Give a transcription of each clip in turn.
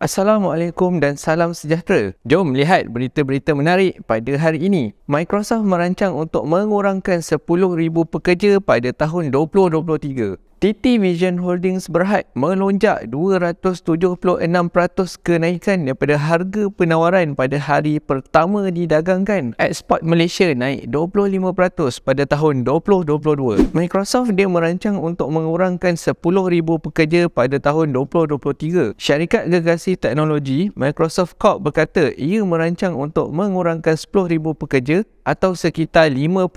Assalamualaikum dan salam sejahtera. Jom lihat berita-berita menarik pada hari ini. Microsoft merancang untuk mengurangkan 10,000 pekerja pada tahun 2023. TT Vision Holdings Berhad melonjak 276% kenaikan daripada harga penawaran pada hari pertama didagangkan. Export Malaysia naik 25% pada tahun 2022. Microsoft dia merancang untuk mengurangkan 10,000 pekerja pada tahun 2023. Syarikat gergasi teknologi Microsoft Corp berkata ia merancang untuk mengurangkan 10,000 pekerja atau sekitar 5%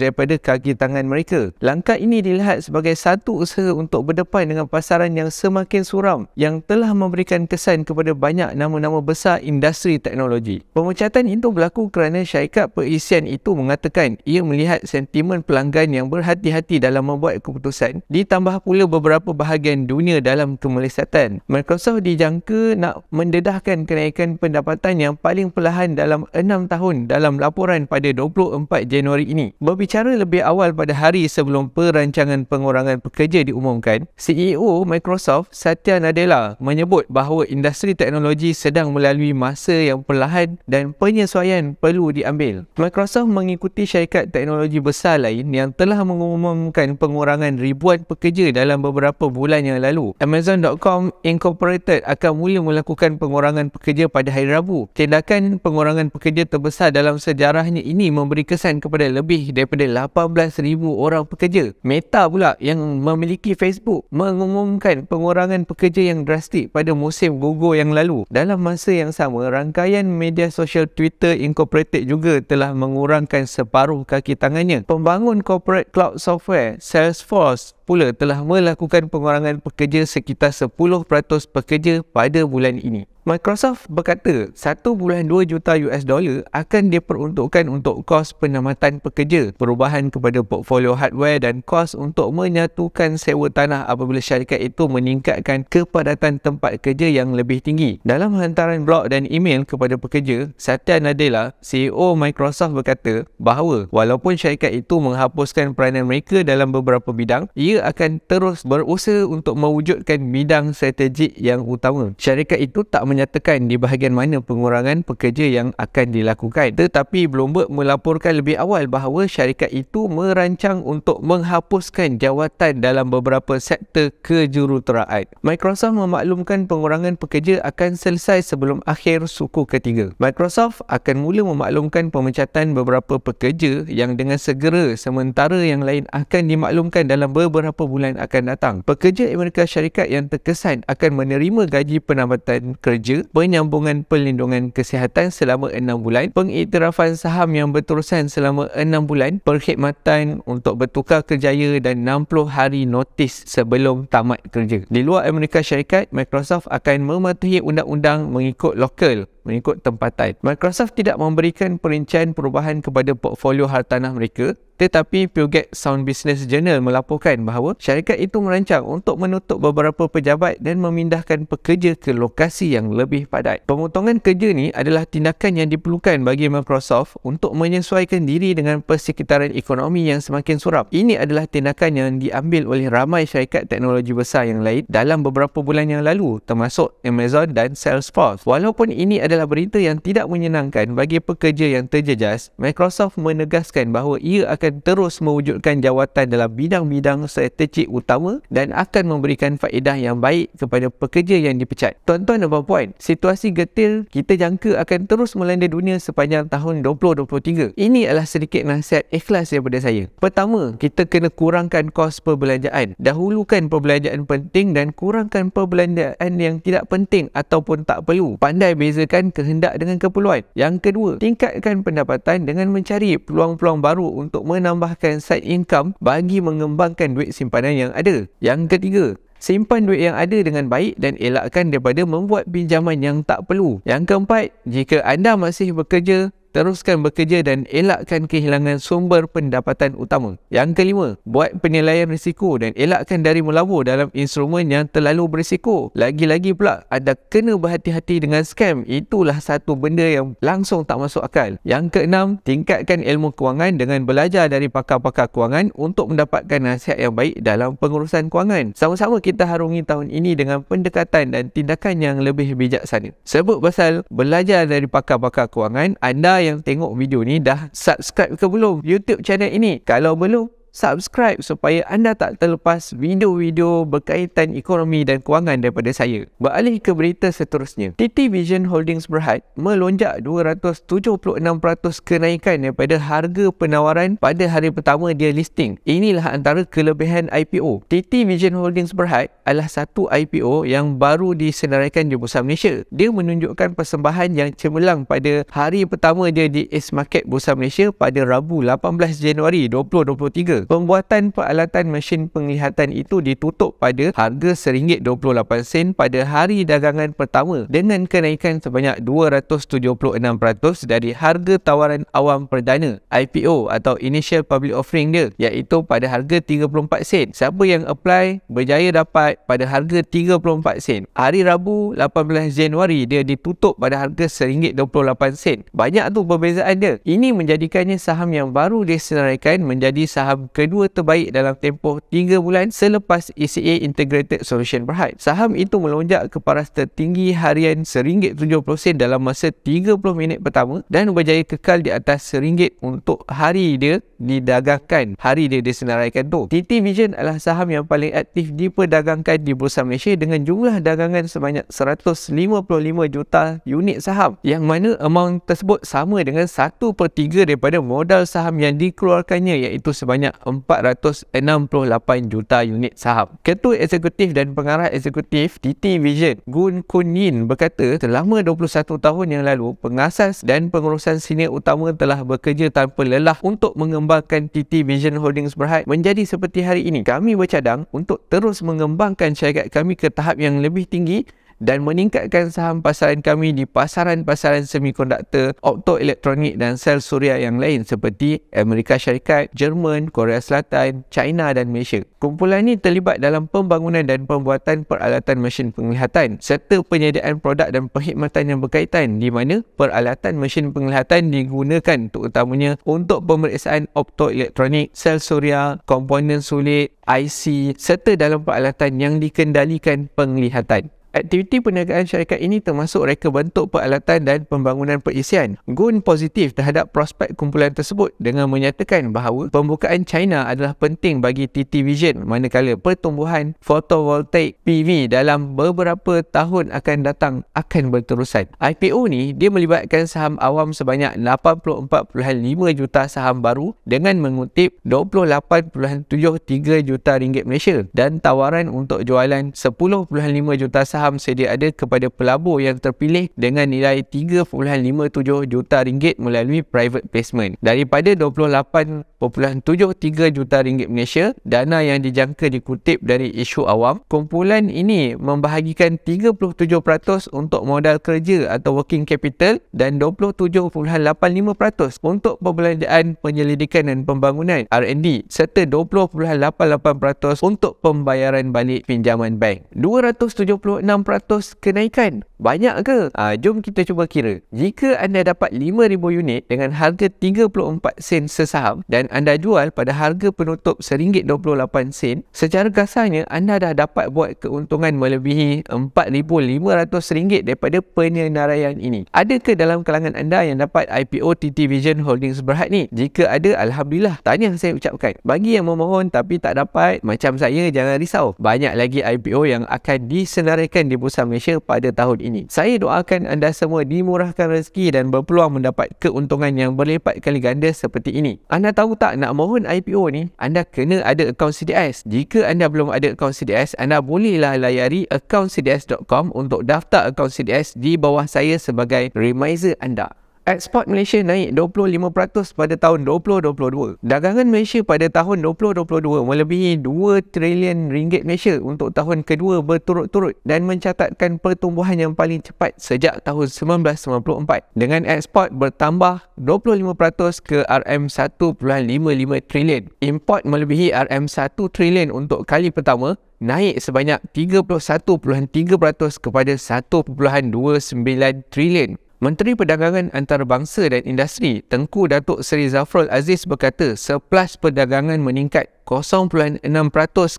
daripada kaki tangan mereka. Langkah ini dilihat sebagai satu usaha untuk berdepan dengan pasaran yang semakin suram yang telah memberikan kesan kepada banyak nama-nama besar industri teknologi. Pemecatan itu berlaku kerana syarikat perisian itu mengatakan ia melihat sentimen pelanggan yang berhati-hati dalam membuat keputusan ditambah pula beberapa bahagian dunia dalam kemelesatan. Microsoft dijangka nak mendedahkan kenaikan pendapatan yang paling perlahan dalam 6 tahun dalam laporan pada 24 Januari ini. Berbicara lebih awal pada hari sebelum perancangan pengurangan pekerja diumumkan, CEO Microsoft Satya Nadella menyebut bahawa industri teknologi sedang melalui masa yang perlahan dan penyesuaian perlu diambil. Microsoft mengikuti syarikat teknologi besar lain yang telah mengumumkan pengurangan ribuan pekerja dalam beberapa bulan yang lalu. Amazon.com Incorporated akan mula melakukan pengurangan pekerja pada hari Rabu. Tindakan pengurangan pekerja terbesar dalam sejarahnya ini ini memberi kesan kepada lebih daripada 18,000 orang pekerja. Meta pula yang memiliki Facebook mengumumkan pengurangan pekerja yang drastik pada musim gugur yang lalu. Dalam masa yang sama, rangkaian media sosial Twitter Incorporated juga telah mengurangkan separuh kaki tangannya. Pembangun corporate cloud software Salesforce pula telah melakukan pengurangan pekerja sekitar 10% pekerja pada bulan ini. Microsoft berkata 1.2 juta US dollar akan diperuntukkan untuk kos penamatan pekerja, perubahan kepada portfolio hardware dan kos untuk menyatukan sewa tanah apabila syarikat itu meningkatkan kepadatan tempat kerja yang lebih tinggi. Dalam hantaran blog dan email kepada pekerja, Satya Nadella, CEO Microsoft berkata bahawa walaupun syarikat itu menghapuskan peranan mereka dalam beberapa bidang, ia akan terus berusaha untuk mewujudkan bidang strategik yang utama. Syarikat itu tak menyatakan di bahagian mana pengurangan pekerja yang akan dilakukan. Tetapi Bloomberg melaporkan lebih awal bahawa syarikat itu merancang untuk menghapuskan jawatan dalam beberapa sektor kejuruteraan. Microsoft memaklumkan pengurangan pekerja akan selesai sebelum akhir suku ketiga. Microsoft akan mula memaklumkan pemecatan beberapa pekerja yang dengan segera sementara yang lain akan dimaklumkan dalam beberapa bulan akan datang. Pekerja Amerika Syarikat yang terkesan akan menerima gaji penambatan kerja kerja, penyambungan perlindungan kesihatan selama 6 bulan, pengiktirafan saham yang berterusan selama 6 bulan, perkhidmatan untuk bertukar kerjaya dan 60 hari notis sebelum tamat kerja. Di luar Amerika Syarikat, Microsoft akan mematuhi undang-undang mengikut lokal mengikut tempatan. Microsoft tidak memberikan perincian perubahan kepada portfolio hartanah mereka tetapi Puget Sound Business Journal melaporkan bahawa syarikat itu merancang untuk menutup beberapa pejabat dan memindahkan pekerja ke lokasi yang lebih padat. Pemotongan kerja ini adalah tindakan yang diperlukan bagi Microsoft untuk menyesuaikan diri dengan persekitaran ekonomi yang semakin suram. Ini adalah tindakan yang diambil oleh ramai syarikat teknologi besar yang lain dalam beberapa bulan yang lalu termasuk Amazon dan Salesforce. Walaupun ini adalah adalah berita yang tidak menyenangkan bagi pekerja yang terjejas, Microsoft menegaskan bahawa ia akan terus mewujudkan jawatan dalam bidang-bidang strategik utama dan akan memberikan faedah yang baik kepada pekerja yang dipecat. Tuan-tuan dan puan-puan, situasi getil kita jangka akan terus melanda dunia sepanjang tahun 2023. Ini adalah sedikit nasihat ikhlas daripada saya. Pertama, kita kena kurangkan kos perbelanjaan. Dahulukan perbelanjaan penting dan kurangkan perbelanjaan yang tidak penting ataupun tak perlu. Pandai bezakan kuatkan kehendak dengan keperluan. Yang kedua, tingkatkan pendapatan dengan mencari peluang-peluang baru untuk menambahkan side income bagi mengembangkan duit simpanan yang ada. Yang ketiga, Simpan duit yang ada dengan baik dan elakkan daripada membuat pinjaman yang tak perlu. Yang keempat, jika anda masih bekerja, teruskan bekerja dan elakkan kehilangan sumber pendapatan utama. Yang kelima, buat penilaian risiko dan elakkan dari melabur dalam instrumen yang terlalu berisiko. Lagi-lagi pula, ada kena berhati-hati dengan scam. Itulah satu benda yang langsung tak masuk akal. Yang keenam, tingkatkan ilmu kewangan dengan belajar dari pakar-pakar kewangan untuk mendapatkan nasihat yang baik dalam pengurusan kewangan. Sama-sama kita harungi tahun ini dengan pendekatan dan tindakan yang lebih bijaksana. Sebut pasal belajar dari pakar-pakar kewangan, anda yang tengok video ni dah subscribe ke belum YouTube channel ini? Kalau belum, subscribe supaya anda tak terlepas video-video berkaitan ekonomi dan kewangan daripada saya. Beralih ke berita seterusnya. TT Vision Holdings Berhad melonjak 276% kenaikan daripada harga penawaran pada hari pertama dia listing. Inilah antara kelebihan IPO. TT Vision Holdings Berhad adalah satu IPO yang baru disenaraikan di Bursa Malaysia. Dia menunjukkan persembahan yang cemerlang pada hari pertama dia di s Market Bursa Malaysia pada Rabu 18 Januari 2023. Pembuatan peralatan mesin penglihatan itu ditutup pada harga RM1.28 pada hari dagangan pertama dengan kenaikan sebanyak 276% dari harga tawaran awam perdana IPO atau Initial Public Offering dia iaitu pada harga 34 sen. Siapa yang apply berjaya dapat pada harga 34 sen. Hari Rabu 18 Januari dia ditutup pada harga RM1.28 sen. Banyak tu perbezaan dia. Ini menjadikannya saham yang baru disenaraikan menjadi saham kedua terbaik dalam tempoh 3 bulan selepas ECA Integrated Solution Berhad. Saham itu melonjak ke paras tertinggi harian RM1.70 dalam masa 30 minit pertama dan berjaya kekal di atas RM1 untuk hari dia didagangkan, hari dia disenaraikan tu. TT Vision adalah saham yang paling aktif diperdagangkan di Bursa Malaysia dengan jumlah dagangan sebanyak 155 juta unit saham yang mana amount tersebut sama dengan 1 per 3 daripada modal saham yang dikeluarkannya iaitu sebanyak 468 juta unit saham. Ketua Eksekutif dan Pengarah Eksekutif TT Vision, Gun Kun Yin berkata, selama 21 tahun yang lalu, pengasas dan pengurusan senior utama telah bekerja tanpa lelah untuk mengembangkan TT Vision Holdings Berhad menjadi seperti hari ini. Kami bercadang untuk terus mengembangkan syarikat kami ke tahap yang lebih tinggi dan meningkatkan saham pasaran kami di pasaran-pasaran semikonduktor, optoelektronik dan sel suria yang lain seperti Amerika Syarikat, Jerman, Korea Selatan, China dan Malaysia. Kumpulan ini terlibat dalam pembangunan dan pembuatan peralatan mesin penglihatan serta penyediaan produk dan perkhidmatan yang berkaitan di mana peralatan mesin penglihatan digunakan terutamanya untuk pemeriksaan optoelektronik, sel suria, komponen sulit, IC serta dalam peralatan yang dikendalikan penglihatan. Aktiviti perniagaan syarikat ini termasuk reka bentuk peralatan dan pembangunan perisian. Gun positif terhadap prospek kumpulan tersebut dengan menyatakan bahawa pembukaan China adalah penting bagi TT Vision manakala pertumbuhan fotovoltaik PV dalam beberapa tahun akan datang akan berterusan. IPO ni dia melibatkan saham awam sebanyak 84.5 juta saham baru dengan mengutip 28.73 juta ringgit Malaysia dan tawaran untuk jualan 10.5 juta saham saham sedia ada kepada pelabur yang terpilih dengan nilai 3.57 juta ringgit melalui private placement. Daripada 28.73 juta ringgit Malaysia, dana yang dijangka dikutip dari isu awam, kumpulan ini membahagikan 37% untuk modal kerja atau working capital dan 27.85% untuk perbelanjaan penyelidikan dan pembangunan R&D serta 20.88% untuk pembayaran balik pinjaman bank. 276 6% kenaikan. Banyak ke? Ha, jom kita cuba kira. Jika anda dapat 5,000 unit dengan harga 34 sen sesaham dan anda jual pada harga penutup RM1.28 sen, secara kasarnya anda dah dapat buat keuntungan melebihi RM4,500 daripada penyenaraian ini. Ada ke dalam kalangan anda yang dapat IPO TT Vision Holdings Berhad ni? Jika ada, Alhamdulillah. Tanya saya ucapkan. Bagi yang memohon tapi tak dapat, macam saya, jangan risau. Banyak lagi IPO yang akan disenaraikan event di Bursa Malaysia pada tahun ini. Saya doakan anda semua dimurahkan rezeki dan berpeluang mendapat keuntungan yang berlipat kali ganda seperti ini. Anda tahu tak nak mohon IPO ni, anda kena ada akaun CDS. Jika anda belum ada akaun CDS, anda bolehlah layari accountcds.com untuk daftar akaun CDS di bawah saya sebagai reminder anda. Ekspor Malaysia naik 25% pada tahun 2022. Dagangan Malaysia pada tahun 2022 melebihi 2 trilion ringgit Malaysia untuk tahun kedua berturut-turut dan mencatatkan pertumbuhan yang paling cepat sejak tahun 1994 dengan ekspor bertambah 25% ke RM1.55 trilion. Import melebihi RM1 trilion untuk kali pertama naik sebanyak 31.3% kepada 1.29 trilion. Menteri Perdagangan Antarabangsa dan Industri Tengku Datuk Seri Zafrul Aziz berkata surplus perdagangan meningkat 0.6%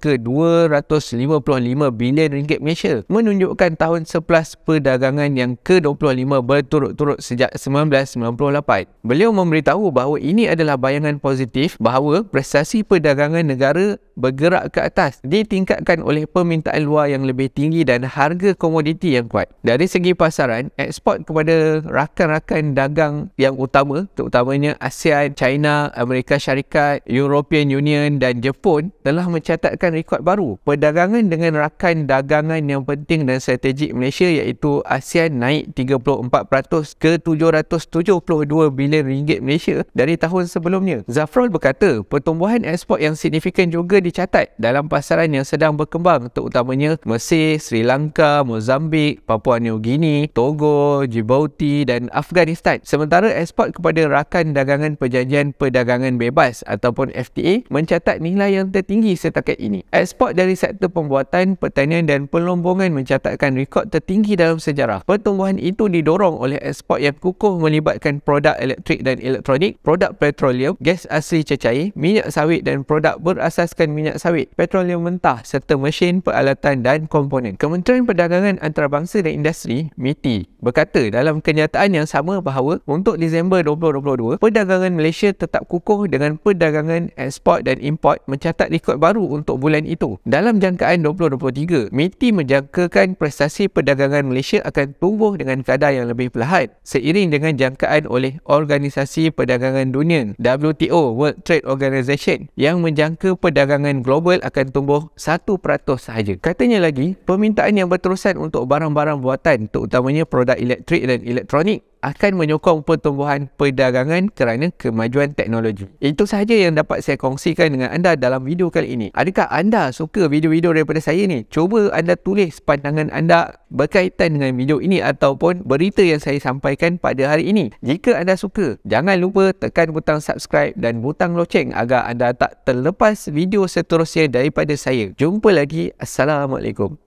ke 255 bilion ringgit Malaysia menunjukkan tahun 11 perdagangan yang ke-25 berturut-turut sejak 1998. Beliau memberitahu bahawa ini adalah bayangan positif bahawa prestasi perdagangan negara bergerak ke atas ditingkatkan oleh permintaan luar yang lebih tinggi dan harga komoditi yang kuat. Dari segi pasaran, ekspor kepada rakan-rakan dagang yang utama terutamanya ASEAN, China, Amerika Syarikat, European Union dan dan Jepun telah mencatatkan rekod baru. Perdagangan dengan rakan dagangan yang penting dan strategik Malaysia iaitu ASEAN naik 34% ke 772 bilion ringgit Malaysia dari tahun sebelumnya. Zafrol berkata, pertumbuhan ekspor yang signifikan juga dicatat dalam pasaran yang sedang berkembang terutamanya Mesir, Sri Lanka, Mozambik, Papua New Guinea, Togo, Djibouti dan Afghanistan. Sementara ekspor kepada rakan dagangan perjanjian perdagangan bebas ataupun FTA mencatat nilai yang tertinggi setakat ini. Ekspor dari sektor pembuatan, pertanian dan pelombongan mencatatkan rekod tertinggi dalam sejarah. Pertumbuhan itu didorong oleh ekspor yang kukuh melibatkan produk elektrik dan elektronik, produk petroleum, gas asli cecair, minyak sawit dan produk berasaskan minyak sawit, petroleum mentah serta mesin, peralatan dan komponen. Kementerian Perdagangan Antarabangsa dan Industri, MITI, berkata dalam kenyataan yang sama bahawa untuk Disember 2022, perdagangan Malaysia tetap kukuh dengan perdagangan ekspor dan import report mencatat rekod baru untuk bulan itu. Dalam jangkaan 2023, MITI menjangkakan prestasi perdagangan Malaysia akan tumbuh dengan kadar yang lebih perlahan seiring dengan jangkaan oleh Organisasi Perdagangan Dunia WTO World Trade Organization yang menjangka perdagangan global akan tumbuh 1% sahaja. Katanya lagi, permintaan yang berterusan untuk barang-barang buatan terutamanya produk elektrik dan elektronik akan menyokong pertumbuhan perdagangan kerana kemajuan teknologi. Itu sahaja yang dapat saya kongsikan dengan anda dalam video kali ini. Adakah anda suka video-video daripada saya ni? Cuba anda tulis pandangan anda berkaitan dengan video ini ataupun berita yang saya sampaikan pada hari ini. Jika anda suka, jangan lupa tekan butang subscribe dan butang loceng agar anda tak terlepas video seterusnya daripada saya. Jumpa lagi. Assalamualaikum.